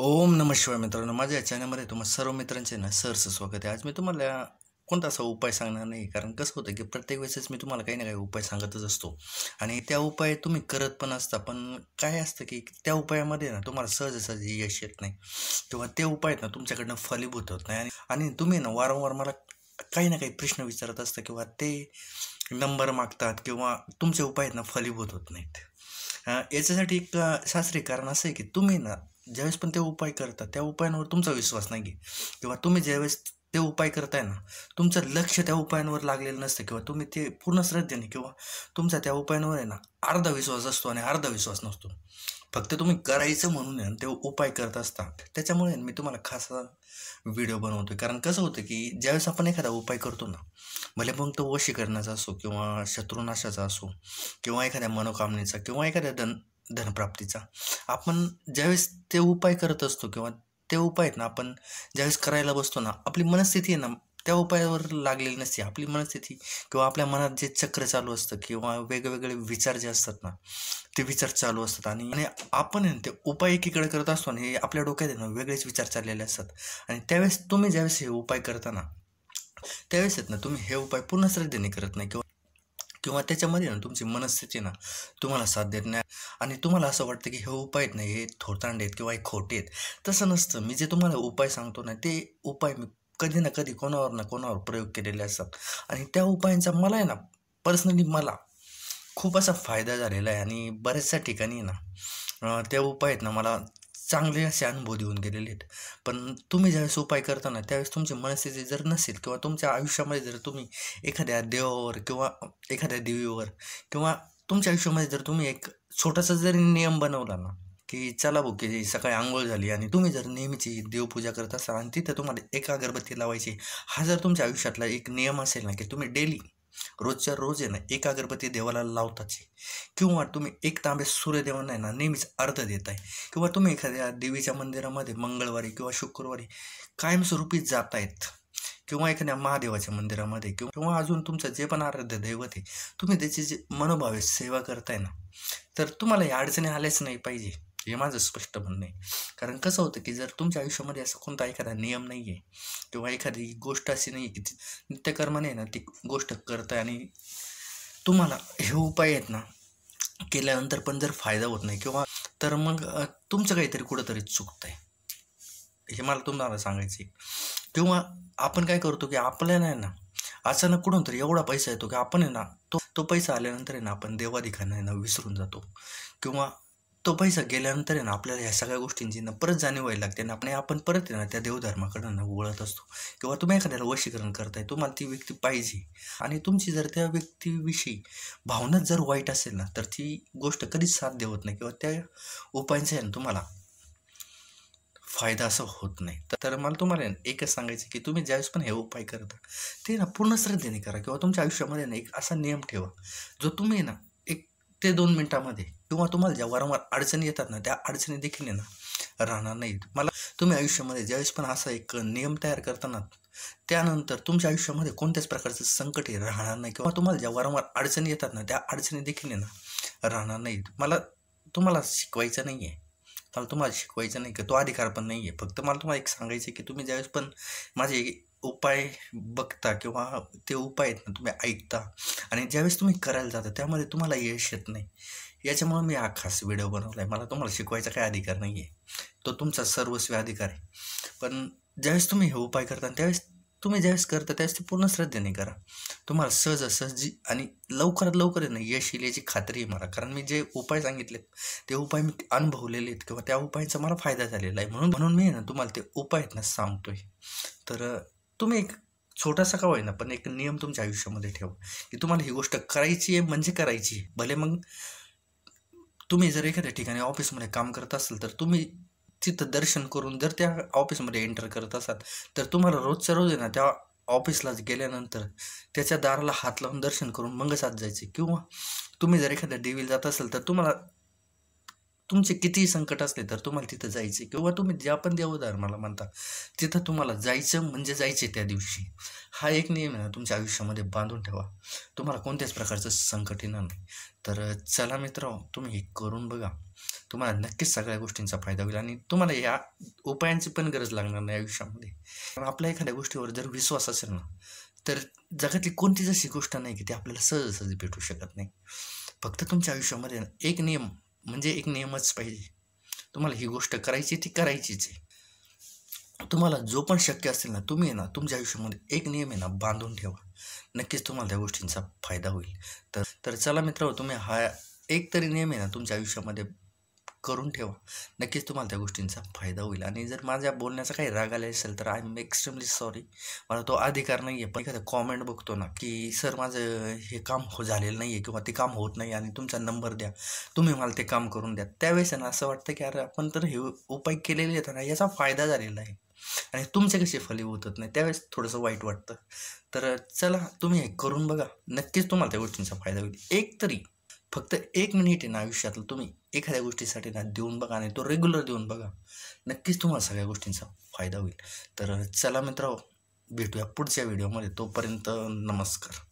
ओम नमस्कार शिवाय मित्रांनो माझ्या या चॅनलमध्ये तुम्हा सर्व मित्रांचे ना सरस स्वागत आहे आज मी तुम्हाला कोणता असा उपाय सांगणार नाही कारण कसं होतं की प्रत्येक वेळेस मी तुम्हाला काही ना काही उपाय सांगतच असतो आणि त्या उपाय तुम्ही करत पण असता पण काय असतं की त्या उपायामध्ये ना तुम्हाला सहजसहजी यश येत नाही किंवा ते उपाय ना तुमच्याकडनं फलीभूत होत नाही आणि तुम्ही ना वारंवार मला काही ना काही प्रश्न विचारत असता किंवा ते नंबर मागतात किंवा तुमचे उपाय फलीभूत होत नाहीत याच्यासाठी एक शास्त्रीय कारण असं आहे की तुम्ही ना ज्यावेळेस पण ते उपाय करता त्या उपायांवर तुमचा विश्वास नाही आहे किंवा तुम्ही ज्यावेळेस ते उपाय करताय ना तुमचं लक्ष त्या उपायांवर लागलेलं नसतं किंवा तुम्ही ते पूर्ण श्रद्धेने किंवा तुमचा त्या उपायांवर आहे ना अर्धा विश्वास असतो आणि अर्धा विश्वास नसतो फक्त तुम्ही करायचं म्हणून ते उपाय करत असता त्याच्यामुळे मी तुम्हाला खासा व्हिडिओ बनवतो कारण कसं होतं की ज्यावेळेस आपण एखादा उपाय करतो ना भले मग तो वशीकरणाचा असो किंवा शत्रुनाशाचा असो किंवा एखाद्या मनोकामनेचा किंवा एखाद्या धनप्राप्तीचा आपण ज्यावेळेस ते उपाय करत असतो किंवा त्या उपाय ना आपण ज्यावेळेस करायला बसतो ना आपली मनस्थिती आहे ना त्या उपायावर लागलेली नसते आपली मनस्थिती किंवा आपल्या मनात जे चक्र चालू असतं किंवा वेगवेगळे विचार जे असतात ना ते विचार चालू असतात आणि आपण ते उपाय एकीकडे करत असतो आणि आपल्या डोक्यात ना वेगळेच विचार चाललेले असतात आणि त्यावेळेस तुम्ही ज्यावेळेस हे उपाय करताना त्यावेळेस आहेत ना तुम्ही हे उपाय पूर्ण श्रद्धेने करत नाही किंवा किंवा त्याच्यामध्ये ना तुमची मनस्थिती ना तुम्हाला साथ देत नाही आणि तुम्हाला असं वाटतं की हे उपाय नाही हे थोरतांडे आहेत किंवा हे खोटे आहेत तसं नसतं मी जे तुम्हाला उपाय सांगतो ना ते उपाय मी कधी ना कधी कोणावर ना कोणावर प्रयोग केलेले असतात आणि त्या उपायांचा मला आहे ना पर्सनली मला खूप असा फायदा झालेला आहे आणि बऱ्याचशा ठिकाणी ना त्या उपायात ना मला चांगले असे अनुभव देऊन गेलेले आहेत पण तुम्ही ज्यावेळेस उपाय करताना त्यावेळेस तुमची मनस्थिती जर नसेल किंवा तुमच्या आयुष्यामध्ये जर तुम्ही एखाद्या देवावर किंवा एखाद्या देवीवर किंवा तुमच्या आयुष्यामध्ये जर तुम्ही एक छोटासा जरी नियम बनवला ना की चला बो की सकाळी आंघोळ झाली आणि तुम्ही जर नेहमीची देवपूजा करत असाल आणि तिथं तुम्हाला एक अगरबत्ती लावायची हा जर तुमच्या आयुष्यातला एक नियम असेल ना की तुम्ही डेली रोजच्या रोज आहे ना एक अगरबत्ती देवाला लावताच किंवा तुम्ही एक तांबे सूर्यदेवांना आहे ना नेहमीच अर्ध देत आहे किंवा तुम्ही एखाद्या देवीच्या मंदिरामध्ये मंगळवारी किंवा शुक्रवारी कायमस्वरूपी जात आहेत किंवा एखाद्या महादेवाच्या मंदिरामध्ये किंवा अजून तुमचं जे पण आराध्य दैवत आहे तुम्ही त्याची जे मनोभावे सेवा करताय ना तर तुम्हाला या अडचणी आल्याच नाही पाहिजे हे माझं स्पष्ट म्हणणं आहे कारण कसं होतं की जर तुमच्या आयुष्यामध्ये असा कोणता एखादा नियम नाही आहे किंवा एखादी गोष्ट अशी नाही आहे की नित्यकर्माने ना ती गोष्ट आहे आणि तुम्हाला हे उपाय आहेत ना केल्यानंतर पण जर फायदा होत नाही किंवा तर मग तुमचं काहीतरी कुठंतरी चुकतं आहे हे मला तुम्हाला सांगायचं आहे किंवा आपण काय करतो की आपल्याला आहे ना अचानक कुठून तरी एवढा पैसा येतो की आपण आहे ना तो तो पैसा आल्यानंतर आहे ना आपण देवाधिकांना विसरून जातो किंवा तो पैसा गेल्यानंतर आहे ना आपल्याला ह्या सगळ्या गोष्टींची ना परत जाणीव व्हायला लागते ना आपण आपण परत येणार त्या देवधर्माकडं ना वळत असतो किंवा तुम्ही एखाद्याला वशीकरण करताय तुम्हाला ती व्यक्ती पाहिजे आणि तुमची जर त्या व्यक्तीविषयी भावना जर वाईट असेल ना तर ती गोष्ट कधीच साथ देवत नाही किंवा त्या उपायांचा आहे ना तुम्हाला फायदा असं होत नाही तर मला तुम्हाला एकच सांगायचं की तुम्ही ज्यावेळेस पण हे उपाय करता ते ना पूर्ण श्रद्धेने करा किंवा तुमच्या आयुष्यामध्ये ना एक असा नियम ठेवा जो तुम्ही ना एक ते दोन मिनटामध्ये किंवा तुम्हाला ज्या वारंवार अडचणी येतात ना त्या अडचणी देखील ना राहणार नाहीत मला तुम्ही आयुष्यामध्ये ज्यावेळेस पण असा एक नियम तयार करताना त्यानंतर तुमच्या आयुष्यामध्ये कोणत्याच प्रकारचं संकट हे राहणार नाही किंवा तुम्हाला ज्या वारंवार अडचणी येतात ना त्या अडचणी देखील ना राहणार नाहीत मला तुम्हाला शिकवायचं नाही आहे मला तुम्हाला शिकवायचं नाही की तो अधिकार पण नाही आहे फक्त मला तुम्हाला एक सांगायचं आहे की तुम्ही ज्यावेळेस पण माझे उपाय बघता किंवा ते उपाय आहेत ना तुम्ही ऐकता आणि ज्यावेळेस तुम्ही करायला जाता त्यामध्ये तुम्हाला यश येत नाही याच्यामुळे मी हा खास व्हिडिओ बनवला आहे मला तुम्हाला शिकवायचा काही अधिकार नाही आहे तो तुमचा सर्वस्वी अधिकार आहे पण ज्यावेळेस तुम्ही हे उपाय करता त्यावेळेस तुम्ही ज्यावेळेस करता त्यावेळेस ते पूर्ण श्रद्धेने करा तुम्हाला सहज सहजी आणि लवकरात लवकर येणं यश येईल याची खात्री आहे मला कारण मी जे उपाय सांगितले ते उपाय मी अनुभवलेले आहेत किंवा त्या उपायांचा मला फायदा झालेला आहे म्हणून म्हणून मी ना तुम्हाला ते उपाय आहेत ना सांगतोय तर तुम्ही एक छोटासा का होईना पण एक नियम तुमच्या आयुष्यामध्ये ठेवा की तुम्हाला ही गोष्ट करायची आहे म्हणजे करायची भले मग तुम्ही जर एखाद्या ठिकाणी ऑफिसमध्ये काम करत असाल तर तुम्ही तिथं दर्शन करून जर त्या ऑफिसमध्ये एंटर करत असाल तर तुम्हाला रोजच्या रोज आहे ना त्या ऑफिसला गेल्यानंतर त्याच्या दाराला हात लावून दर्शन करून मंगसात जायचे किंवा तुम्ही जर एखाद्या देवीला जात असाल तर तुम्हाला तुमचे कितीही संकट असले तर तुम्हाला तिथं जायचे किंवा तुम्ही ज्या पण मला म्हणता तिथं तुम्हाला जायचं म्हणजे जायचे त्या दिवशी हा एक नियम आहे ना तुमच्या आयुष्यामध्ये बांधून ठेवा तुम्हाला कोणत्याच प्रकारचं संकट येणार नाही तर चला मित्र तुम्ही हे करून बघा तुम्हाला नक्कीच सगळ्या गोष्टींचा फायदा होईल आणि तुम्हाला या उपायांची पण गरज लागणार नाही आयुष्यामध्ये आपल्या एखाद्या गोष्टीवर जर विश्वास असेल ना तर जगातली कोणतीच अशी गोष्ट नाही की ती आपल्याला सहजसहजी भेटू शकत नाही फक्त तुमच्या आयुष्यामध्ये एक नियम म्हणजे एक नियमच पाहिजे तुम्हाला ही गोष्ट करायची ती करायचीच आहे तुम्हाला जो पण शक्य असेल ना तुम्ही ना तुमच्या आयुष्यामध्ये एक नियम आहे ना बांधून ठेवा नक्कीच तुम्हाला त्या गोष्टींचा फायदा होईल तर तर चला मित्रांनो तुम्ही हा एक तरी नियम आहे ना तुमच्या आयुष्यामध्ये करून ठेवा नक्कीच तुम्हाला त्या गोष्टींचा फायदा होईल आणि जर माझ्या बोलण्याचा काही राग आला असेल तर आय एम एक्स्ट्रीमली सॉरी मला तो अधिकार नाही आहे पण एखादा कॉमेंट बघतो ना की सर माझं हे काम हो झालेलं नाही आहे किंवा ते काम होत नाही आणि तुमचा नंबर द्या तुम्ही मला ते काम करून द्या त्यावेळेस ना असं वाटतं की अरे आपण तर हे उपाय केलेले आहेत ना याचा फायदा झालेला आहे आणि तुमचे कसे फली होत नाही त्यावेळेस थोडंसं वाईट वाटतं तर चला तुम्ही हे करून बघा नक्कीच तुम्हाला त्या गोष्टींचा फायदा होईल एक तरी फक्त एक मिनिट आहे ना आयुष्यातलं तुम्ही एखाद्या गोष्टीसाठी ना देऊन बघा आणि तो रेग्युलर देऊन बघा नक्कीच तुम्हाला सगळ्या गोष्टींचा फायदा होईल तर चला मित्र भेटूया पुढच्या व्हिडिओमध्ये तोपर्यंत नमस्कार